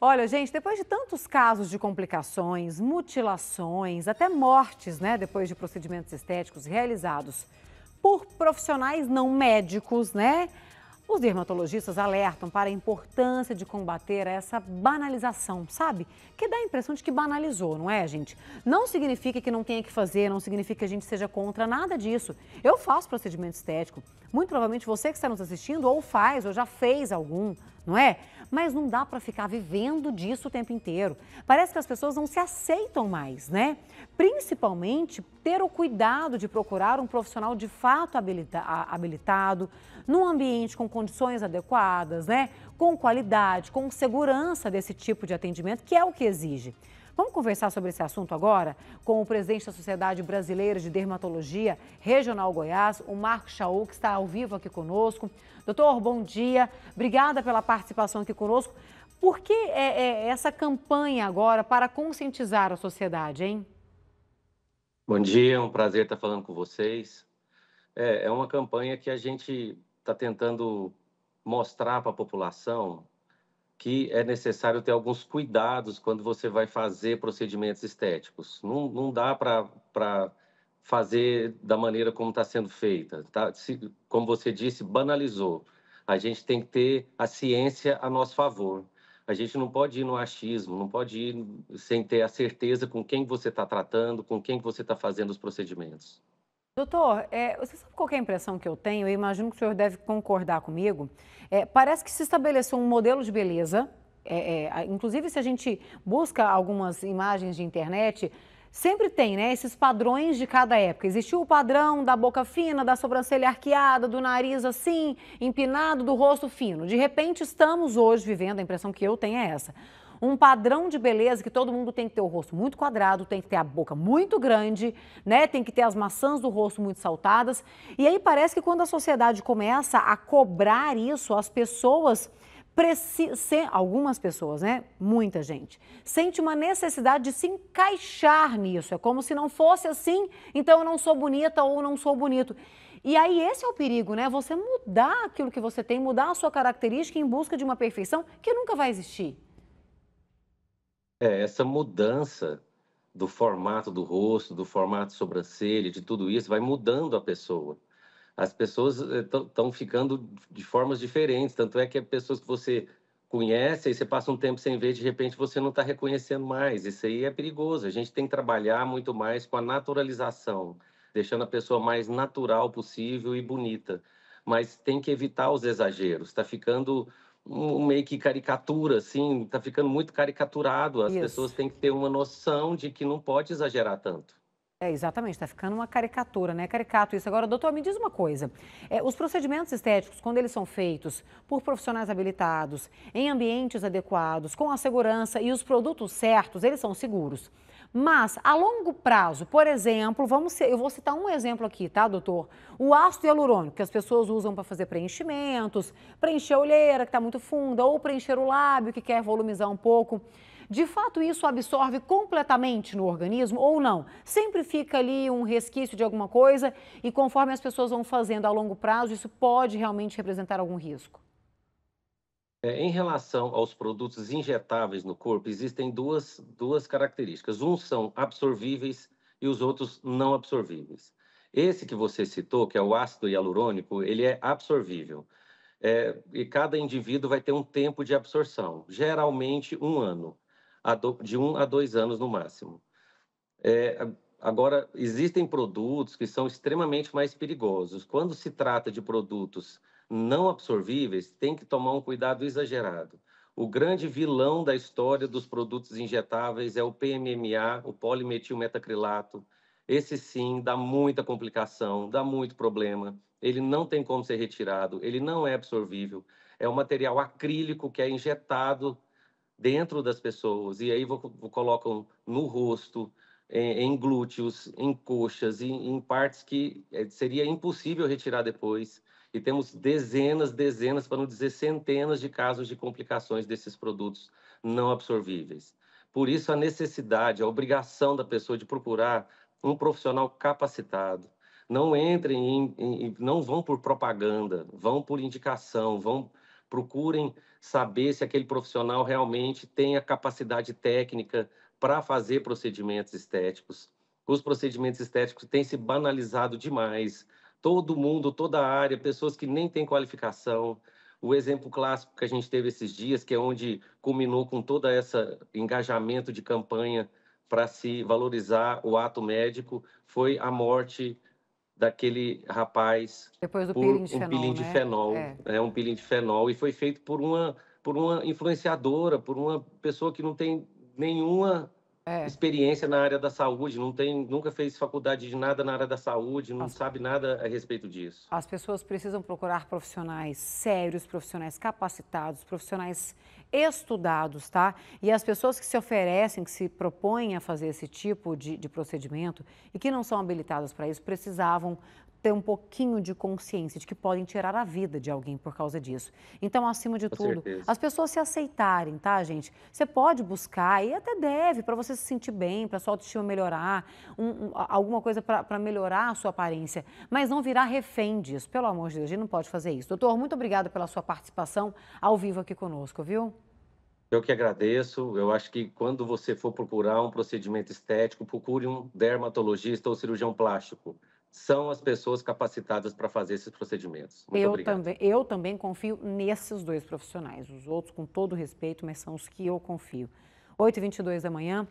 Olha, gente, depois de tantos casos de complicações, mutilações, até mortes, né, depois de procedimentos estéticos realizados por profissionais não médicos, né? Os dermatologistas alertam para a importância de combater essa banalização, sabe? Que dá a impressão de que banalizou, não é, gente? Não significa que não tenha que fazer, não significa que a gente seja contra nada disso. Eu faço procedimento estético. Muito provavelmente você que está nos assistindo ou faz ou já fez algum não é? Mas não dá para ficar vivendo disso o tempo inteiro. Parece que as pessoas não se aceitam mais, né? Principalmente ter o cuidado de procurar um profissional de fato habilita habilitado, num ambiente com condições adequadas, né? Com qualidade, com segurança desse tipo de atendimento, que é o que exige. Vamos conversar sobre esse assunto agora com o presidente da Sociedade Brasileira de Dermatologia Regional Goiás, o Marco Chaú, que está ao vivo aqui conosco. Doutor, bom dia. Obrigada pela participação aqui conosco. Por que é, é essa campanha agora para conscientizar a sociedade, hein? Bom dia, é um prazer estar falando com vocês. É, é uma campanha que a gente está tentando mostrar para a população que é necessário ter alguns cuidados quando você vai fazer procedimentos estéticos. Não, não dá para fazer da maneira como está sendo feita. Tá? Se, como você disse, banalizou. A gente tem que ter a ciência a nosso favor. A gente não pode ir no achismo, não pode ir sem ter a certeza com quem você está tratando, com quem você está fazendo os procedimentos. Doutor, é, você sabe qual é a impressão que eu tenho? Eu imagino que o senhor deve concordar comigo. É, parece que se estabeleceu um modelo de beleza. É, é inclusive, se a gente busca algumas imagens de internet, sempre tem, né? Esses padrões de cada época. Existiu o padrão da boca fina, da sobrancelha arqueada, do nariz assim, empinado, do rosto fino. De repente, estamos hoje vivendo, a impressão que eu tenho é essa um padrão de beleza que todo mundo tem que ter o rosto muito quadrado, tem que ter a boca muito grande, né? Tem que ter as maçãs do rosto muito saltadas. E aí parece que quando a sociedade começa a cobrar isso, as pessoas algumas pessoas, né? Muita gente, sente uma necessidade de se encaixar nisso. É como se não fosse assim, então eu não sou bonita ou não sou bonito. E aí esse é o perigo, né? Você mudar aquilo que você tem, mudar a sua característica em busca de uma perfeição que nunca vai existir. É, essa mudança do formato do rosto, do formato de sobrancelha, de tudo isso, vai mudando a pessoa. As pessoas estão eh, ficando de formas diferentes, tanto é que as é pessoas que você conhece, aí você passa um tempo sem ver, de repente você não está reconhecendo mais. Isso aí é perigoso. A gente tem que trabalhar muito mais com a naturalização, deixando a pessoa mais natural possível e bonita. Mas tem que evitar os exageros. Está ficando meio que caricatura, assim, tá ficando muito caricaturado. As Isso. pessoas têm que ter uma noção de que não pode exagerar tanto. É, exatamente, está ficando uma caricatura, né? Caricato isso. Agora, doutor, me diz uma coisa. É, os procedimentos estéticos, quando eles são feitos por profissionais habilitados, em ambientes adequados, com a segurança e os produtos certos, eles são seguros. Mas, a longo prazo, por exemplo, vamos eu vou citar um exemplo aqui, tá, doutor? O ácido hialurônico, que as pessoas usam para fazer preenchimentos, preencher a olheira, que está muito funda, ou preencher o lábio, que quer volumizar um pouco de fato isso absorve completamente no organismo ou não? Sempre fica ali um resquício de alguma coisa e conforme as pessoas vão fazendo a longo prazo, isso pode realmente representar algum risco? É, em relação aos produtos injetáveis no corpo, existem duas, duas características. Uns são absorvíveis e os outros não absorvíveis. Esse que você citou, que é o ácido hialurônico, ele é absorvível. É, e cada indivíduo vai ter um tempo de absorção, geralmente um ano de um a dois anos no máximo. É, agora, existem produtos que são extremamente mais perigosos. Quando se trata de produtos não absorvíveis, tem que tomar um cuidado exagerado. O grande vilão da história dos produtos injetáveis é o PMMA, o polimetilmetacrilato. Esse sim dá muita complicação, dá muito problema. Ele não tem como ser retirado, ele não é absorvível. É um material acrílico que é injetado dentro das pessoas, e aí colocam no rosto, em, é, em glúteos, em coxas, em, em partes que é, seria impossível retirar depois. E temos dezenas, dezenas, para não dizer centenas de casos de complicações desses produtos não absorvíveis. Por isso, a necessidade, a obrigação da pessoa de procurar um profissional capacitado. Não entrem, em, em, não vão por propaganda, vão por indicação, vão procurem saber se aquele profissional realmente tem a capacidade técnica para fazer procedimentos estéticos. Os procedimentos estéticos têm se banalizado demais. Todo mundo, toda a área, pessoas que nem têm qualificação. O exemplo clássico que a gente teve esses dias, que é onde culminou com todo esse engajamento de campanha para se valorizar o ato médico, foi a morte daquele rapaz Depois do por um fenol, de né? fenol, é. é. um pilim de fenol e foi feito por uma por uma influenciadora, por uma pessoa que não tem nenhuma é. experiência na área da saúde, não tem, nunca fez faculdade de nada na área da saúde, não As... sabe nada a respeito disso. As pessoas precisam procurar profissionais sérios, profissionais capacitados, profissionais estudados, tá? E as pessoas que se oferecem, que se propõem a fazer esse tipo de, de procedimento e que não são habilitadas para isso, precisavam ter um pouquinho de consciência de que podem tirar a vida de alguém por causa disso. Então, acima de Com tudo, certeza. as pessoas se aceitarem, tá, gente? Você pode buscar e até deve, para você se sentir bem, para sua autoestima melhorar, um, um, alguma coisa para melhorar a sua aparência, mas não virar refém disso. Pelo amor de Deus, a gente não pode fazer isso. Doutor, muito obrigada pela sua participação ao vivo aqui conosco, viu? Eu que agradeço. Eu acho que quando você for procurar um procedimento estético, procure um dermatologista ou cirurgião plástico são as pessoas capacitadas para fazer esses procedimentos. Muito eu obrigado. também, eu também confio nesses dois profissionais. Os outros, com todo respeito, mas são os que eu confio. 8h22 da manhã.